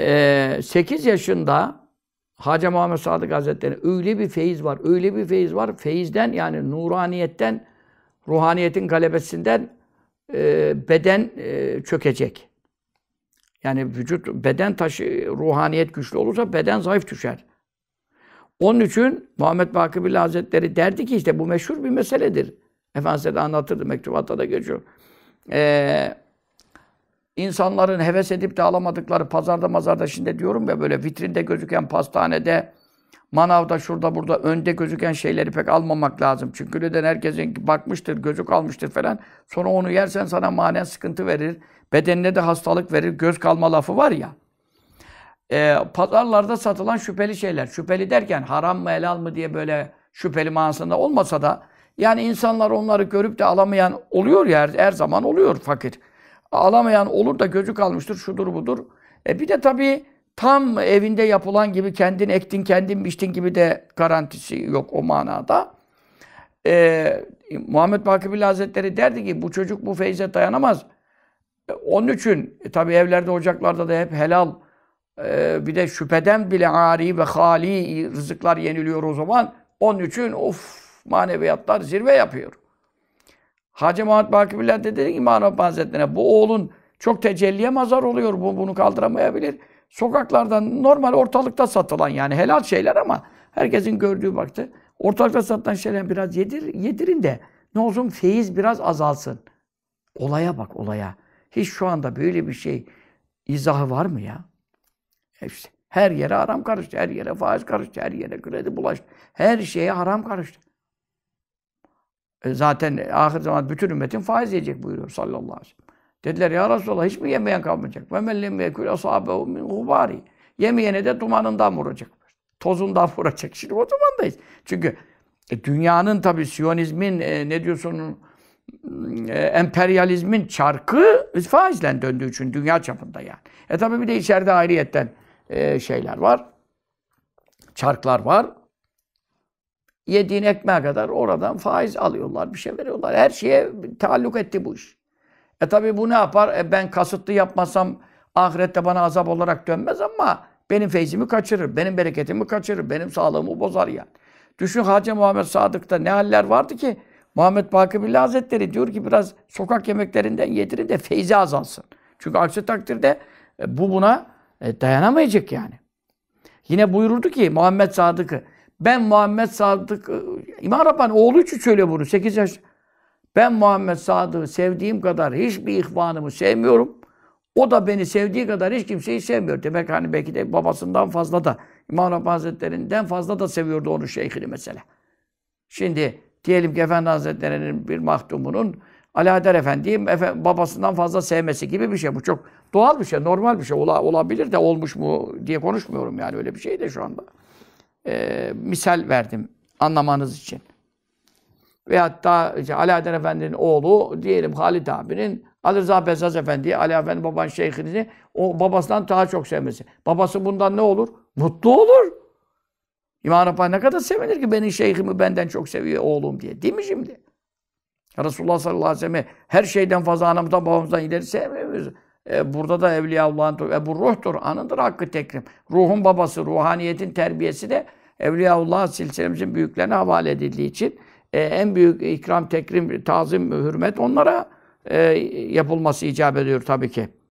e, ee, 8 yaşında Hacı Muhammed Sadık Hazretleri öyle bir feyiz var, öyle bir feyiz var. Feyizden yani nuraniyetten, ruhaniyetin galebesinden e, beden e, çökecek. Yani vücut, beden taşı, ruhaniyet güçlü olursa beden zayıf düşer. Onun için Muhammed Bakı Billah Hazretleri derdi ki işte bu meşhur bir meseledir. Efendimiz de anlatırdı, mektubatta da geçiyor. Ee, insanların heves edip de alamadıkları pazarda mazarda şimdi diyorum ya böyle vitrinde gözüken pastanede manavda şurada burada önde gözüken şeyleri pek almamak lazım. Çünkü neden herkesin bakmıştır, gözü kalmıştır falan. Sonra onu yersen sana manen sıkıntı verir. Bedenine de hastalık verir. Göz kalma lafı var ya. E, pazarlarda satılan şüpheli şeyler. Şüpheli derken haram mı helal mı diye böyle şüpheli manasında olmasa da yani insanlar onları görüp de alamayan oluyor ya her, her zaman oluyor fakir. Ağlamayan olur da gözü kalmıştır, şudur budur. E bir de tabii tam evinde yapılan gibi kendin ektin, kendin biçtin gibi de garantisi yok o manada. Ee, Muhammed Bakıbili Hazretleri derdi ki bu çocuk bu feyze dayanamaz. E, onun için e, tabi evlerde, ocaklarda da hep helal, e, bir de şüpheden bile ari ve hali rızıklar yeniliyor o zaman. Onun için of maneviyatlar zirve yapıyor. Hacı Muhammed Baki Bilal de dedi ki İmam Rabbani Hazretleri'ne bu oğlun çok tecelliye mazar oluyor. Bu, bunu kaldıramayabilir. Sokaklardan normal ortalıkta satılan yani helal şeyler ama herkesin gördüğü baktı. Ortalıkta satılan şeyler biraz yedir, yedirin de ne olsun feyiz biraz azalsın. Olaya bak olaya. Hiç şu anda böyle bir şey izahı var mı ya? Hepsi. Her yere haram karıştı, her yere faiz karıştı, her yere kredi bulaştı. Her şeye haram karıştı. E, zaten ahir zaman bütün ümmetin faiz yiyecek buyuruyor sallallahu aleyhi ve sellem. Dediler ya Resulallah hiç mi yemeyen kalmayacak? Ve mellem yekul ashabehu min gubari. Yemeyene de dumanından vuracak. Tozundan vuracak. Şimdi o zamandayız. Çünkü e, dünyanın tabi Siyonizmin e, ne diyorsun e, emperyalizmin çarkı faizle döndüğü için dünya çapında yani. E tabi bir de içeride ayrıyetten e, şeyler var. Çarklar var. Yediğin ekmeğe kadar oradan faiz alıyorlar, bir şey veriyorlar. Her şeye taalluk etti bu iş. E tabi bu ne yapar? E ben kasıtlı yapmasam ahirette bana azap olarak dönmez ama benim feyzimi kaçırır, benim bereketimi kaçırır, benim sağlığımı bozar yani. Düşün Hacı Muhammed Sadık'ta ne haller vardı ki? Muhammed Bakıbilli Hazretleri diyor ki biraz sokak yemeklerinden yedirin de feyzi azalsın. Çünkü aksi takdirde e, bu buna e, dayanamayacak yani. Yine buyururdu ki Muhammed Sadık'ı ben Muhammed Sadık, e, İmam Rabbani oğlu için söylüyor bunu 8 yaş. Ben Muhammed Sadık'ı sevdiğim kadar hiçbir ihvanımı sevmiyorum. O da beni sevdiği kadar hiç kimseyi sevmiyor. Demek hani belki de babasından fazla da İmam Rabbani Hazretleri'nden fazla da seviyordu onu şeyhini mesela. Şimdi diyelim ki Efendi Hazretleri'nin bir mahdumunun Ali Efendi'yi Efendi babasından fazla sevmesi gibi bir şey. Bu çok doğal bir şey, normal bir şey. Ola, olabilir de olmuş mu diye konuşmuyorum yani öyle bir şey de şu anda e, misal verdim anlamanız için. Ve hatta işte Ali Adem Efendi'nin oğlu diyelim Halid abinin Ali Rıza Bezaz Efendi'yi, Ali Efendi baban Şeyhini o babasından daha çok sevmesi. Babası bundan ne olur? Mutlu olur. İmam Rabbani ne kadar sevinir ki benim şeyhimi benden çok seviyor oğlum diye. Değil mi şimdi? Resulullah sallallahu aleyhi ve sellem'i her şeyden fazla anamızdan babamızdan ileri sevmiyoruz. E, burada da Evliya Allah'ın e, bu ruhtur, anındır hakkı tekrim. Ruhun babası, ruhaniyetin terbiyesi de Evliya Allah silsilemizin büyüklerine havale edildiği için e, en büyük ikram, tekrim, tazim, hürmet onlara e, yapılması icap ediyor tabii ki.